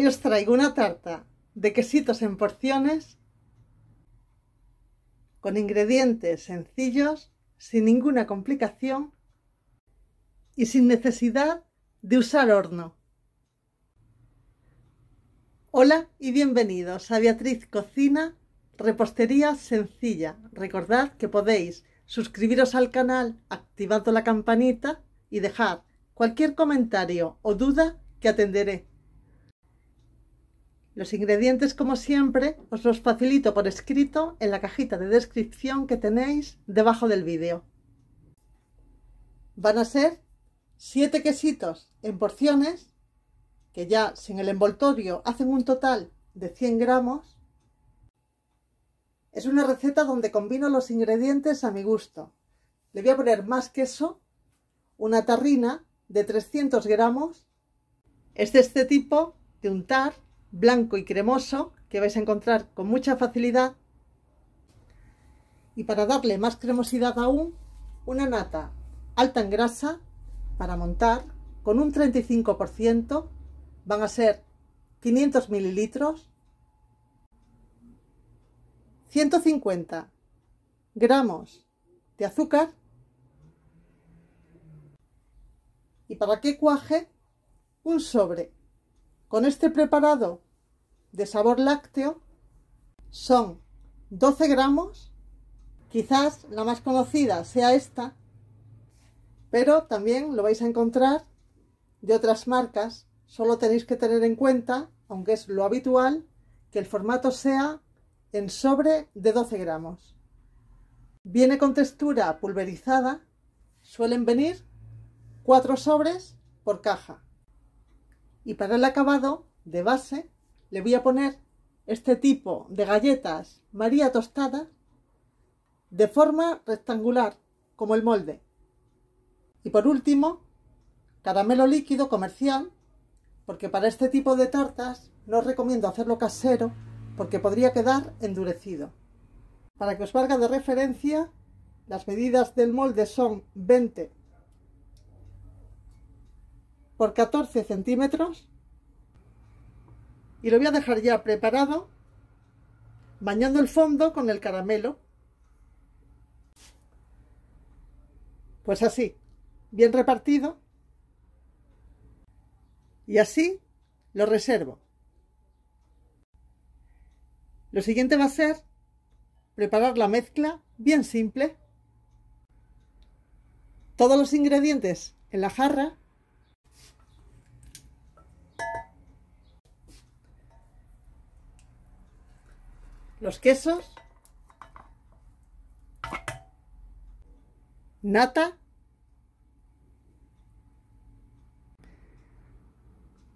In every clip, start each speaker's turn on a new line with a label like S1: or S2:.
S1: Hoy os traigo una tarta de quesitos en porciones con ingredientes sencillos, sin ninguna complicación y sin necesidad de usar horno. Hola y bienvenidos a Beatriz Cocina, repostería sencilla. Recordad que podéis suscribiros al canal activando la campanita y dejar cualquier comentario o duda que atenderé. Los ingredientes, como siempre, os los facilito por escrito en la cajita de descripción que tenéis debajo del vídeo. Van a ser 7 quesitos en porciones, que ya sin el envoltorio hacen un total de 100 gramos. Es una receta donde combino los ingredientes a mi gusto. Le voy a poner más queso, una tarrina de 300 gramos. Es de este tipo, de untar, blanco y cremoso que vais a encontrar con mucha facilidad y para darle más cremosidad aún una nata alta en grasa para montar con un 35% van a ser 500 mililitros 150 gramos de azúcar y para que cuaje un sobre con este preparado de sabor lácteo son 12 gramos, quizás la más conocida sea esta, pero también lo vais a encontrar de otras marcas. Solo tenéis que tener en cuenta, aunque es lo habitual, que el formato sea en sobre de 12 gramos. Viene con textura pulverizada. Suelen venir 4 sobres por caja. Y para el acabado de base le voy a poner este tipo de galletas María tostada de forma rectangular, como el molde. Y por último, caramelo líquido comercial, porque para este tipo de tartas no os recomiendo hacerlo casero, porque podría quedar endurecido. Para que os valga de referencia, las medidas del molde son 20 por 14 centímetros y lo voy a dejar ya preparado bañando el fondo con el caramelo pues así bien repartido y así lo reservo lo siguiente va a ser preparar la mezcla bien simple todos los ingredientes en la jarra los quesos, nata,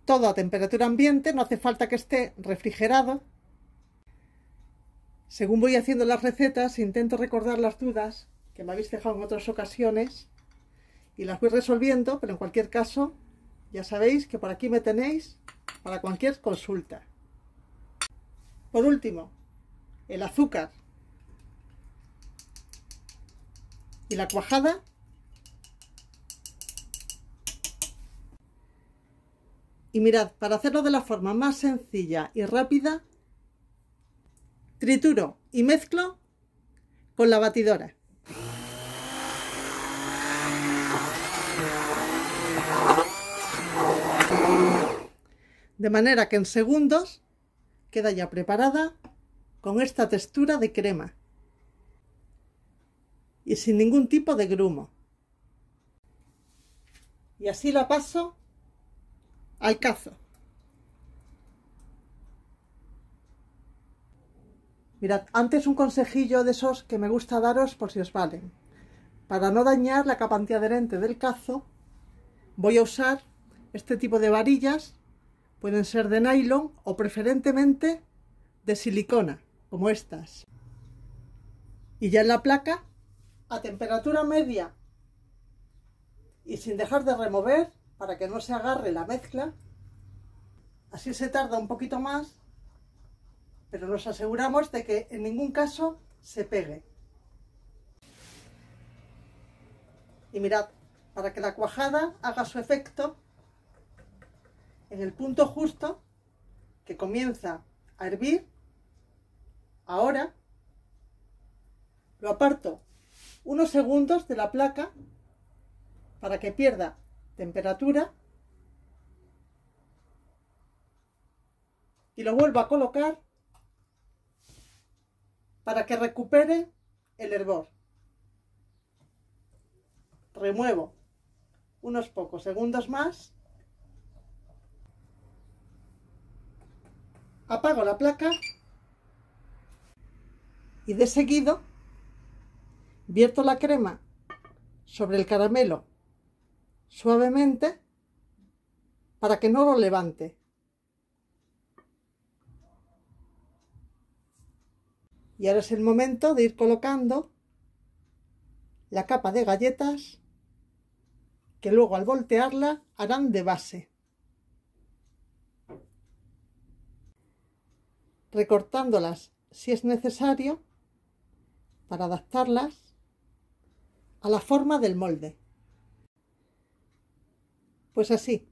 S1: todo a temperatura ambiente, no hace falta que esté refrigerado. Según voy haciendo las recetas, intento recordar las dudas que me habéis dejado en otras ocasiones y las voy resolviendo, pero en cualquier caso, ya sabéis que por aquí me tenéis para cualquier consulta. Por último, el azúcar y la cuajada Y mirad, para hacerlo de la forma más sencilla y rápida, trituro y mezclo con la batidora. De manera que en segundos queda ya preparada con esta textura de crema y sin ningún tipo de grumo. Y así la paso al cazo. Mirad, antes un consejillo de esos que me gusta daros por si os valen. Para no dañar la capa antiadherente del cazo, voy a usar este tipo de varillas. Pueden ser de nylon o preferentemente de silicona como estas. Y ya en la placa, a temperatura media y sin dejar de remover para que no se agarre la mezcla. Así se tarda un poquito más, pero nos aseguramos de que en ningún caso se pegue. Y mirad, para que la cuajada haga su efecto en el punto justo que comienza a hervir Ahora lo aparto unos segundos de la placa para que pierda temperatura y lo vuelvo a colocar para que recupere el hervor. Remuevo unos pocos segundos más. Apago la placa y de seguido vierto la crema sobre el caramelo suavemente para que no lo levante. Y ahora es el momento de ir colocando la capa de galletas que luego al voltearla harán de base. Recortándolas si es necesario para adaptarlas a la forma del molde. Pues así,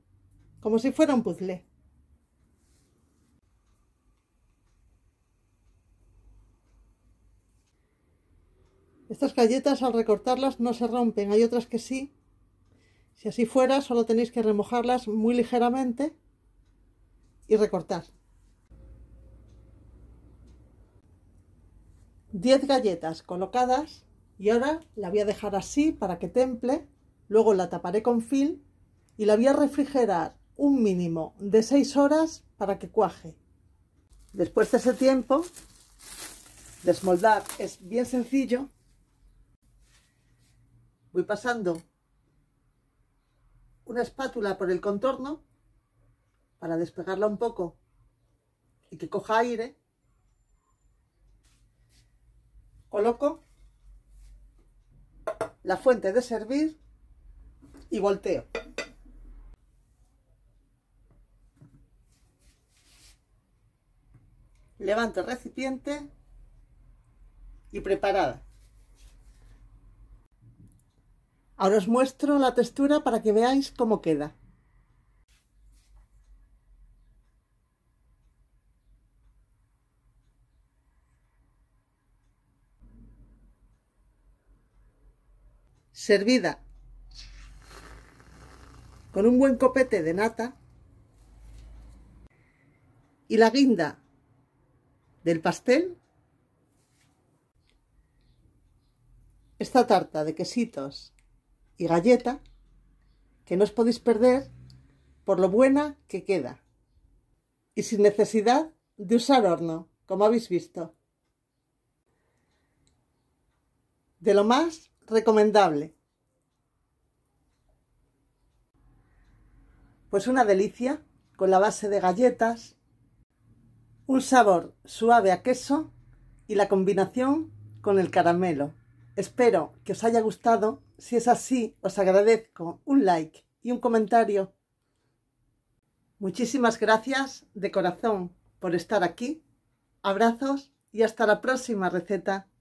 S1: como si fuera un puzzle. Estas galletas al recortarlas no se rompen, hay otras que sí. Si así fuera, solo tenéis que remojarlas muy ligeramente y recortar. 10 galletas colocadas y ahora la voy a dejar así para que temple, luego la taparé con film y la voy a refrigerar un mínimo de 6 horas para que cuaje. Después de ese tiempo, desmoldar es bien sencillo. Voy pasando una espátula por el contorno para despegarla un poco y que coja aire coloco la fuente de servir y volteo. Levanto el recipiente y preparada. Ahora os muestro la textura para que veáis cómo queda. servida con un buen copete de nata y la guinda del pastel, esta tarta de quesitos y galleta que no os podéis perder por lo buena que queda y sin necesidad de usar horno, como habéis visto. De lo más recomendable. Pues una delicia con la base de galletas, un sabor suave a queso y la combinación con el caramelo. Espero que os haya gustado. Si es así, os agradezco un like y un comentario. Muchísimas gracias de corazón por estar aquí. Abrazos y hasta la próxima receta.